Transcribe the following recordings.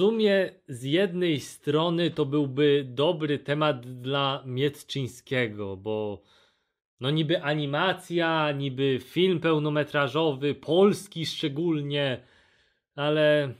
sumie z jednej strony to byłby dobry temat dla Mietczyńskiego, bo no niby animacja, niby film pełnometrażowy, polski szczególnie, ale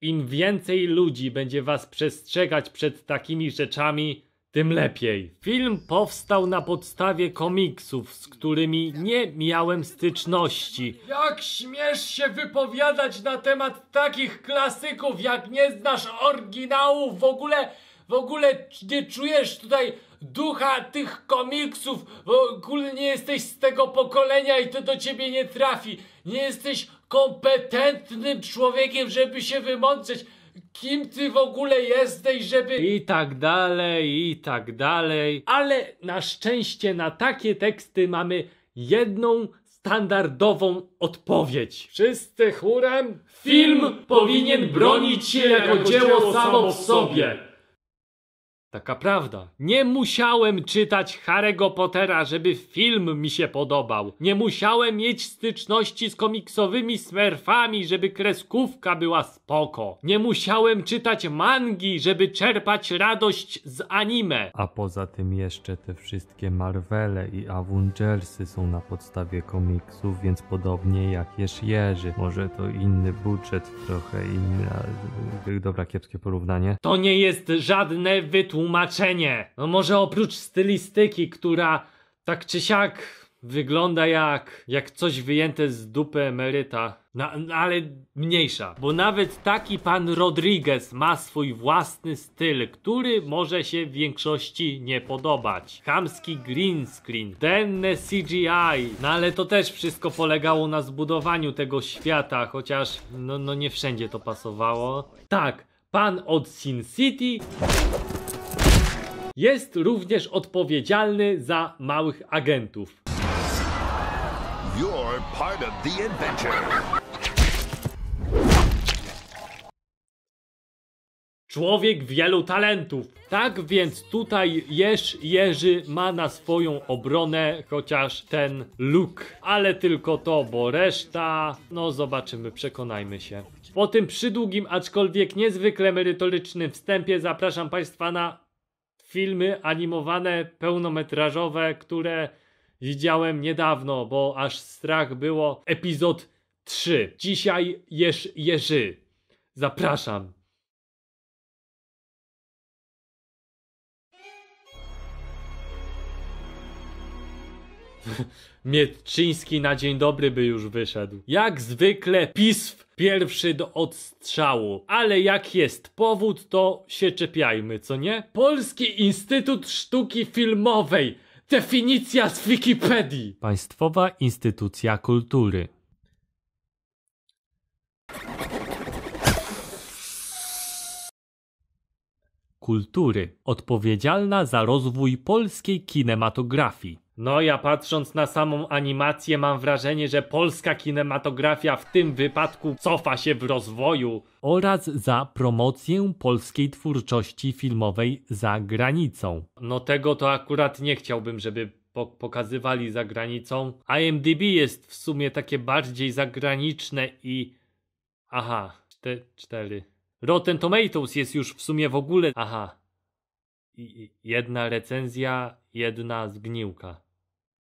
im więcej ludzi będzie was przestrzegać przed takimi rzeczami, tym lepiej. Film powstał na podstawie komiksów, z którymi nie miałem styczności. Jak śmiesz się wypowiadać na temat takich klasyków, jak nie znasz oryginałów, w ogóle, w ogóle nie czujesz tutaj ducha tych komiksów, w ogóle nie jesteś z tego pokolenia i to do ciebie nie trafi. Nie jesteś kompetentnym człowiekiem, żeby się wymądrzeć kim ty w ogóle jesteś, żeby... I tak dalej, i tak dalej. Ale na szczęście na takie teksty mamy jedną standardową odpowiedź. Wszyscy chórem? Film powinien bronić się jako dzieło samo w sobie. Taka prawda. Nie musiałem czytać Harry'ego Pottera, żeby film mi się podobał. Nie musiałem mieć styczności z komiksowymi smurfami, żeby kreskówka była spoko. Nie musiałem czytać mangi, żeby czerpać radość z anime. A poza tym jeszcze te wszystkie Marvele i Avengersy są na podstawie komiksów, więc podobnie jak Jesz Jerzy. Może to inny budżet, trochę inny. Dobra, kiepskie porównanie. To nie jest żadne wytłumaczenie tłumaczenie. No może oprócz stylistyki, która tak czy siak wygląda jak, jak coś wyjęte z dupy emeryta. no, ale mniejsza, bo nawet taki pan Rodriguez ma swój własny styl, który może się w większości nie podobać. Hamski green screen, denne CGI, no ale to też wszystko polegało na zbudowaniu tego świata, chociaż no, no nie wszędzie to pasowało. Tak, pan od Sin City jest również odpowiedzialny za małych agentów. You're part of the adventure. Człowiek wielu talentów. Tak więc tutaj Jerz Jerzy ma na swoją obronę chociaż ten look. Ale tylko to, bo reszta... No zobaczymy, przekonajmy się. Po tym przydługim, aczkolwiek niezwykle merytorycznym wstępie zapraszam Państwa na filmy animowane, pełnometrażowe, które widziałem niedawno, bo aż strach było. Epizod 3. Dzisiaj jesz jeży. Zapraszam. Mieczyński na dzień dobry by już wyszedł. Jak zwykle pisw pierwszy do odstrzału. Ale jak jest powód, to się czepiajmy, co nie? Polski Instytut Sztuki Filmowej. Definicja z Wikipedii. Państwowa Instytucja Kultury. Kultury, odpowiedzialna za rozwój polskiej kinematografii. No ja patrząc na samą animację mam wrażenie, że polska kinematografia w tym wypadku cofa się w rozwoju. Oraz za promocję polskiej twórczości filmowej za granicą. No tego to akurat nie chciałbym, żeby pokazywali za granicą. IMDb jest w sumie takie bardziej zagraniczne i... Aha, cztery. Rotten Tomatoes jest już w sumie w ogóle... Aha, jedna recenzja, jedna zgniłka.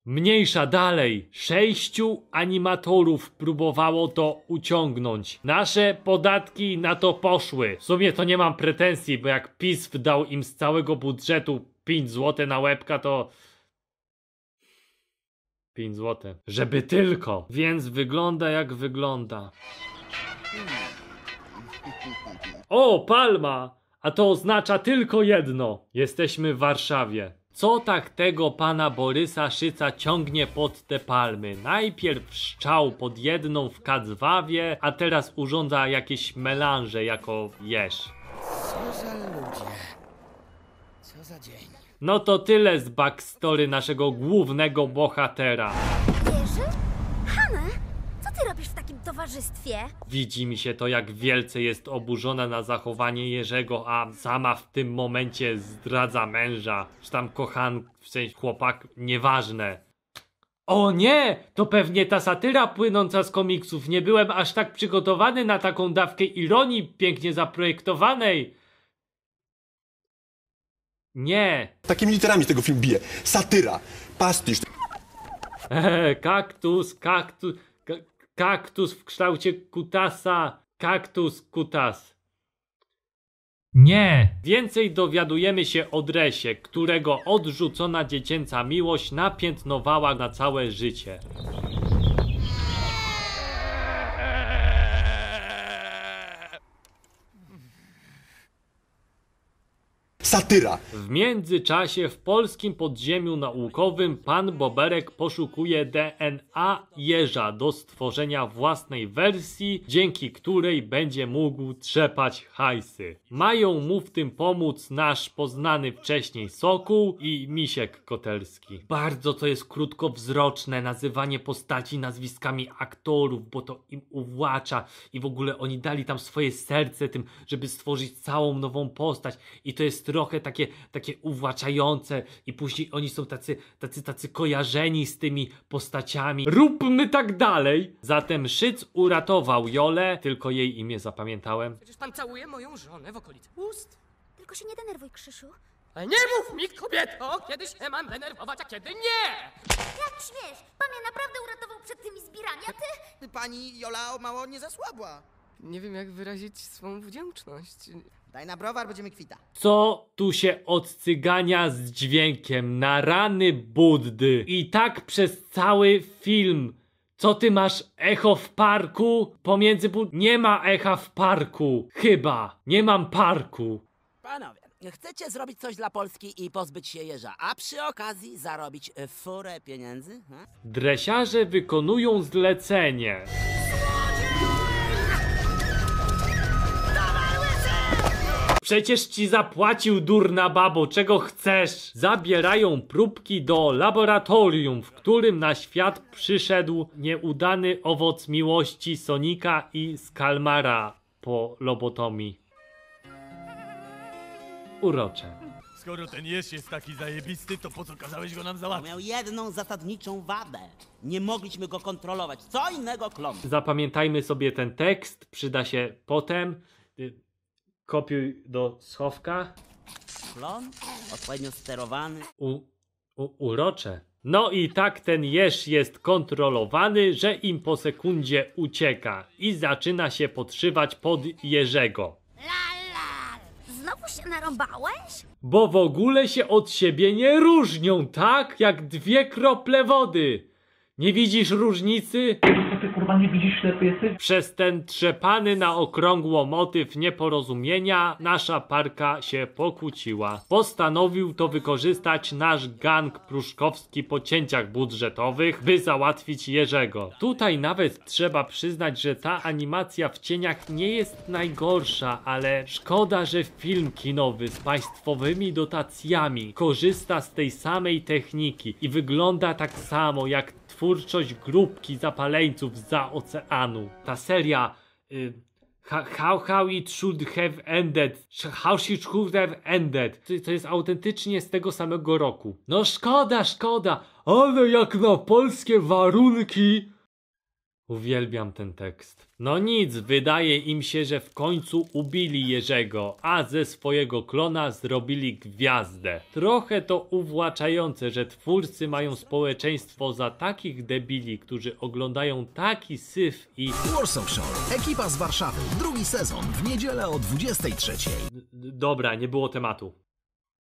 Mniejsza dalej, sześciu animatorów próbowało to uciągnąć. Nasze podatki na to poszły. W sumie to nie mam pretensji, bo jak PiS wdał im z całego budżetu 5 zł na łebka, to 5 zł. Żeby tylko. Więc wygląda jak wygląda. O, palma! A to oznacza tylko jedno. Jesteśmy w Warszawie. Co tak tego pana Borysa Szyca ciągnie pod te palmy? Najpierw szczał pod jedną w Kadzwawie, a teraz urządza jakieś melanże jako jesz. Co za ludzie. Co za dzień. No to tyle z backstory naszego głównego bohatera towarzystwie? Widzi mi się to, jak wielce jest oburzona na zachowanie Jerzego, a sama w tym momencie zdradza męża, czy tam kochan, w sensie chłopak, nieważne. O nie! To pewnie ta satyra płynąca z komiksów. Nie byłem aż tak przygotowany na taką dawkę ironii pięknie zaprojektowanej. Nie. Takimi literami tego film bije. Satyra, pastisz. Eee, kaktus, kaktus. Kaktus w kształcie kutasa. Kaktus kutas. Nie! Więcej dowiadujemy się o dresie, którego odrzucona dziecięca miłość napiętnowała na całe życie. satyra. W międzyczasie w polskim podziemiu naukowym pan Boberek poszukuje DNA jeża do stworzenia własnej wersji, dzięki której będzie mógł trzepać hajsy. Mają mu w tym pomóc nasz poznany wcześniej Sokół i Misiek Kotelski. Bardzo to jest krótkowzroczne nazywanie postaci nazwiskami aktorów, bo to im uwłacza i w ogóle oni dali tam swoje serce tym, żeby stworzyć całą nową postać i to jest trochę trochę takie, takie uwłaczające i później oni są tacy, tacy, tacy kojarzeni z tymi postaciami. Róbmy tak dalej! Zatem Szyc uratował Jolę, tylko jej imię zapamiętałem. Przecież pan całuje moją żonę w okolicy ust. Tylko się nie denerwuj, Krzyszu. Ale nie mów mi, kobieto, kiedy się mam denerwować, a kiedy nie! Jak śmiesz? Pan mnie naprawdę uratował przed tymi zbirami, a ty... Pani Jola o mało nie zasłabła. Nie wiem, jak wyrazić swą wdzięczność. Daj na browar, będziemy kwita. Co tu się odcygania z dźwiękiem na rany Buddy? I tak przez cały film. Co ty masz echo w parku? Pomiędzy Bud... Nie ma echa w parku. Chyba. Nie mam parku. Panowie, chcecie zrobić coś dla Polski i pozbyć się jeża, a przy okazji zarobić e, furę pieniędzy? Ha? Dresiarze wykonują zlecenie. Przecież ci zapłacił, durna babo, czego chcesz? Zabierają próbki do laboratorium, w którym na świat przyszedł nieudany owoc miłości Sonika i Skalmara po lobotomii. Urocze. Skoro ten jest, jest taki zajebisty, to po co kazałeś go nam załatwić? Miał jedną zasadniczą wadę. Nie mogliśmy go kontrolować. Co innego klon. Zapamiętajmy sobie ten tekst, przyda się potem. Y, kopiuj do schowka. Klon, odpowiednio sterowany. U, u, urocze. No i tak ten jeż jest kontrolowany, że im po sekundzie ucieka i zaczyna się podszywać pod Jerzego. Znowu się narąbałeś? Bo w ogóle się od siebie nie różnią, tak? Jak dwie krople wody. Nie widzisz różnicy? Co ty kurwa nie widzisz ślepy jesteś? Przez ten trzepany na okrągło motyw nieporozumienia nasza parka się pokłóciła. Postanowił to wykorzystać nasz gang pruszkowski po cięciach budżetowych, by załatwić Jerzego. Tutaj nawet trzeba przyznać, że ta animacja w cieniach nie jest najgorsza, ale szkoda, że film kinowy z państwowymi dotacjami korzysta z tej samej techniki i wygląda tak samo jak twórczość grupki zapaleńców za oceanu. Ta seria y, How, how it should have ended. How she should have ended. To, to jest autentycznie z tego samego roku. No szkoda, szkoda. Ale jak na polskie warunki Uwielbiam ten tekst. No nic, wydaje im się, że w końcu ubili Jerzego, a ze swojego klona zrobili gwiazdę. Trochę to uwłaczające, że twórcy mają społeczeństwo za takich debili, którzy oglądają taki syf i... Warsaw Shore, ekipa z Warszawy, drugi sezon, w niedzielę o 23. dobra, nie było tematu.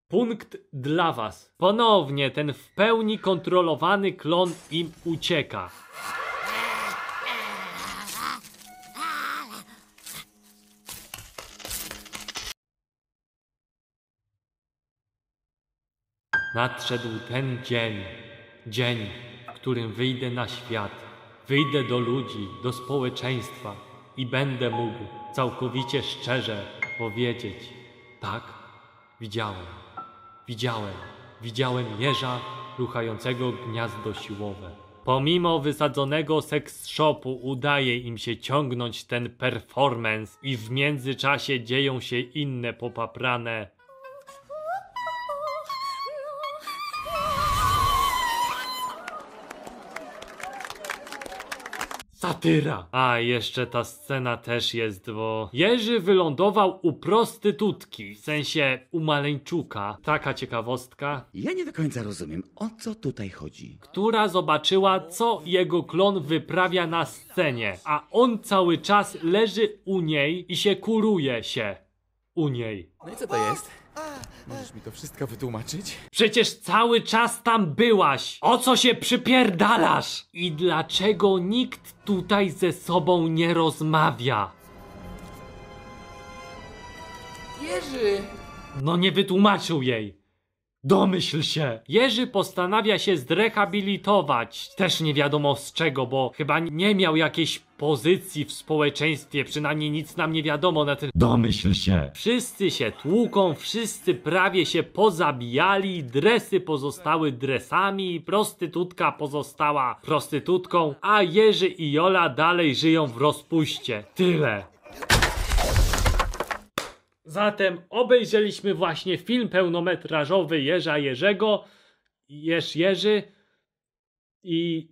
Punkt dla was. Ponownie ten w pełni kontrolowany klon im ucieka. Nadszedł ten dzień, dzień, w którym wyjdę na świat, wyjdę do ludzi, do społeczeństwa i będę mógł całkowicie szczerze powiedzieć: tak, widziałem, widziałem, widziałem jeża ruchającego gniazdo siłowe. Pomimo wysadzonego seks-shopu udaje im się ciągnąć ten performance i w międzyczasie dzieją się inne popaprane Satyra. A jeszcze ta scena też jest, bo Jerzy wylądował u prostytutki, w sensie u Maleńczuka. Taka ciekawostka. Ja nie do końca rozumiem, o co tutaj chodzi. Która zobaczyła, co jego klon wyprawia na scenie, a on cały czas leży u niej i się kuruje się u niej. No i co to jest? Możesz mi to wszystko wytłumaczyć? Przecież cały czas tam byłaś! O co się przypierdalasz? I dlaczego nikt tutaj ze sobą nie rozmawia? Jerzy! No nie wytłumaczył jej. Domyśl się! Jerzy postanawia się zrehabilitować. Też nie wiadomo z czego, bo chyba nie miał jakiejś pozycji w społeczeństwie, przynajmniej nic nam nie wiadomo na ten... Domyśl się! Wszyscy się tłuką, wszyscy prawie się pozabijali, dresy pozostały dresami, prostytutka pozostała prostytutką, a Jerzy i Jola dalej żyją w rozpuście. Tyle! Zatem obejrzeliśmy właśnie film pełnometrażowy Jerza Jerzego, Jerz Jerzy i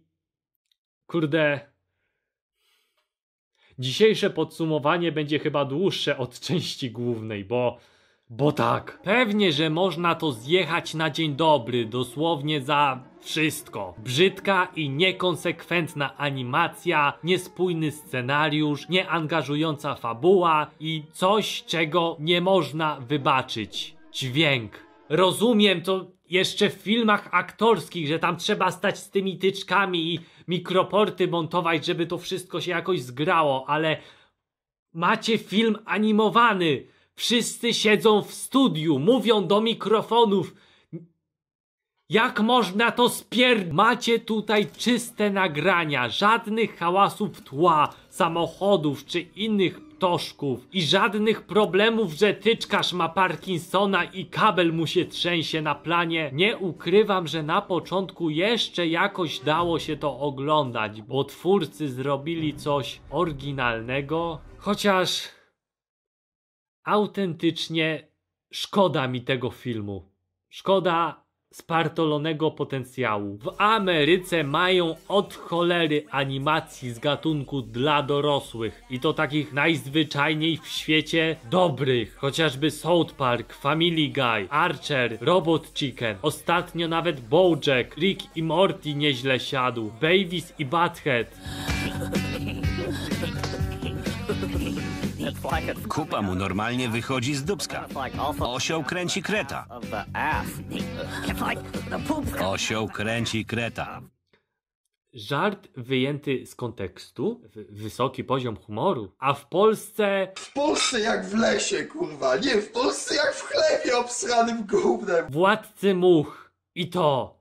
kurde... Dzisiejsze podsumowanie będzie chyba dłuższe od części głównej, bo bo tak. Pewnie, że można to zjechać na dzień dobry, dosłownie za wszystko. Brzydka i niekonsekwentna animacja, niespójny scenariusz, nieangażująca fabuła i coś, czego nie można wybaczyć. Dźwięk. Rozumiem to jeszcze w filmach aktorskich, że tam trzeba stać z tymi tyczkami i mikroporty montować, żeby to wszystko się jakoś zgrało, ale macie film animowany Wszyscy siedzą w studiu, mówią do mikrofonów. Jak można to spier... Macie tutaj czyste nagrania, żadnych hałasów tła, samochodów czy innych ptoszków i żadnych problemów, że tyczkarz ma Parkinsona i kabel mu się trzęsie na planie. Nie ukrywam, że na początku jeszcze jakoś dało się to oglądać, bo twórcy zrobili coś oryginalnego, chociaż autentycznie szkoda mi tego filmu. Szkoda spartolonego potencjału. W Ameryce mają od cholery animacji z gatunku dla dorosłych i to takich najzwyczajniej w świecie dobrych, chociażby South Park, Family Guy, Archer, Robot Chicken, ostatnio nawet Bojack, Rick i Morty nieźle siadł, Babies i Head. Kupa mu normalnie wychodzi z dubska. Osioł kręci kreta. Osioł kręci kreta. Żart wyjęty z kontekstu, wysoki poziom humoru, a w Polsce... W Polsce jak w lesie, kurwa, nie, w Polsce jak w chlebie obsranym gównem. Władcy much i to.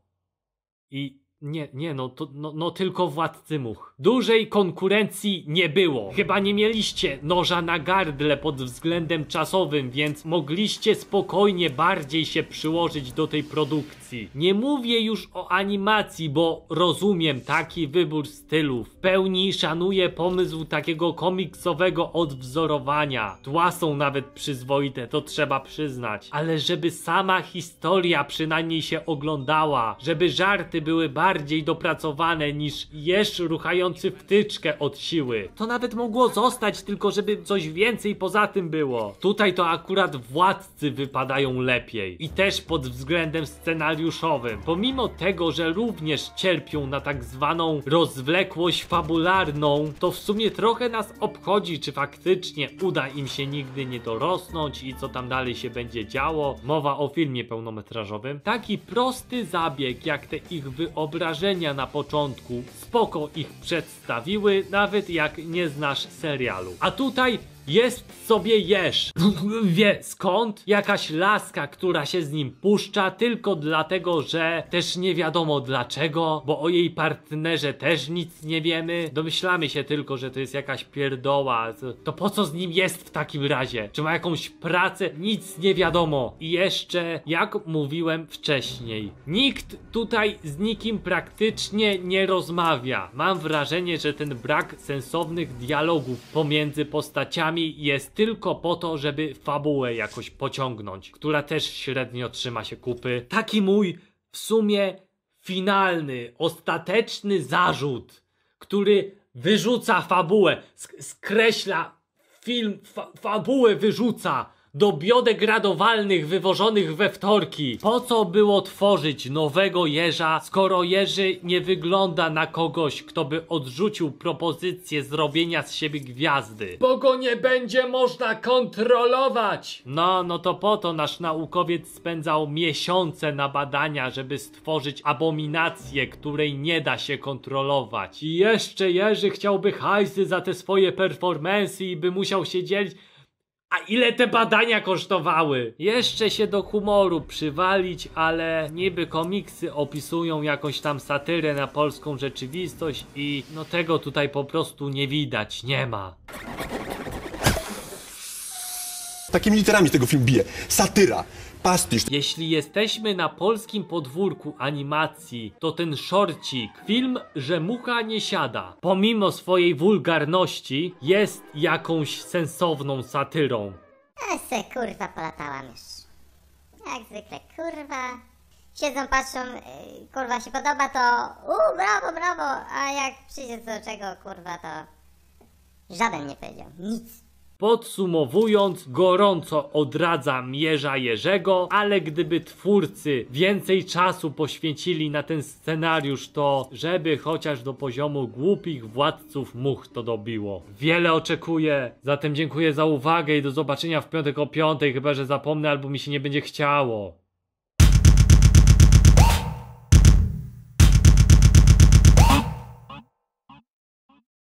I nie, nie, no, to, no, no tylko władcy much. Dużej konkurencji nie było. Chyba nie mieliście noża na gardle pod względem czasowym, więc mogliście spokojnie bardziej się przyłożyć do tej produkcji. Nie mówię już o animacji, bo rozumiem taki wybór stylu. W pełni szanuję pomysł takiego komiksowego odwzorowania. Tła są nawet przyzwoite, to trzeba przyznać. Ale żeby sama historia przynajmniej się oglądała, żeby żarty były bardziej bardziej dopracowane niż jeż ruchający wtyczkę od siły. To nawet mogło zostać, tylko żeby coś więcej poza tym było. Tutaj to akurat władcy wypadają lepiej. I też pod względem scenariuszowym. Pomimo tego, że również cierpią na tak zwaną rozwlekłość fabularną, to w sumie trochę nas obchodzi, czy faktycznie uda im się nigdy nie dorosnąć i co tam dalej się będzie działo. Mowa o filmie pełnometrażowym. Taki prosty zabieg, jak te ich wyobrażenia wrażenia na początku spoko ich przedstawiły, nawet jak nie znasz serialu. A tutaj jest sobie jesz. Wie skąd? Jakaś laska, która się z nim puszcza tylko dlatego, że też nie wiadomo dlaczego, bo o jej partnerze też nic nie wiemy. Domyślamy się tylko, że to jest jakaś pierdoła. To po co z nim jest w takim razie? Czy ma jakąś pracę? Nic nie wiadomo. I jeszcze, jak mówiłem wcześniej, nikt tutaj z nikim praktycznie nie rozmawia. Mam wrażenie, że ten brak sensownych dialogów pomiędzy postaciami jest tylko po to, żeby fabułę jakoś pociągnąć, która też średnio trzyma się kupy. Taki mój w sumie finalny, ostateczny zarzut, który wyrzuca fabułę, sk skreśla film, fa fabułę wyrzuca do biodegradowalnych wywożonych we wtorki. Po co było tworzyć nowego jeża, skoro jeży nie wygląda na kogoś, kto by odrzucił propozycję zrobienia z siebie gwiazdy? Bo go nie będzie można kontrolować! No, no to po to nasz naukowiec spędzał miesiące na badania, żeby stworzyć abominację, której nie da się kontrolować. I jeszcze Jerzy chciałby hajsy za te swoje performensy i by musiał się dzielić a ile te badania kosztowały? Jeszcze się do humoru przywalić, ale niby komiksy opisują jakąś tam satyrę na polską rzeczywistość i no tego tutaj po prostu nie widać, nie ma. Takimi literami tego film bije. Satyra. Pastisz. Jeśli jesteśmy na polskim podwórku animacji, to ten szorcik, film, że mucha nie siada, pomimo swojej wulgarności, jest jakąś sensowną satyrą. Ja se kurwa polatałam już. Jak zwykle, kurwa. Siedzą, patrzą, yy, kurwa się podoba, to uuu, brawo, brawo, a jak przyjdzie co do czego, kurwa, to żaden nie powiedział, nic. Podsumowując, gorąco odradzam Mierza Jerzego, ale gdyby twórcy więcej czasu poświęcili na ten scenariusz, to żeby chociaż do poziomu głupich władców much to dobiło. Wiele oczekuję, zatem dziękuję za uwagę i do zobaczenia w piątek o piątej, chyba że zapomnę albo mi się nie będzie chciało.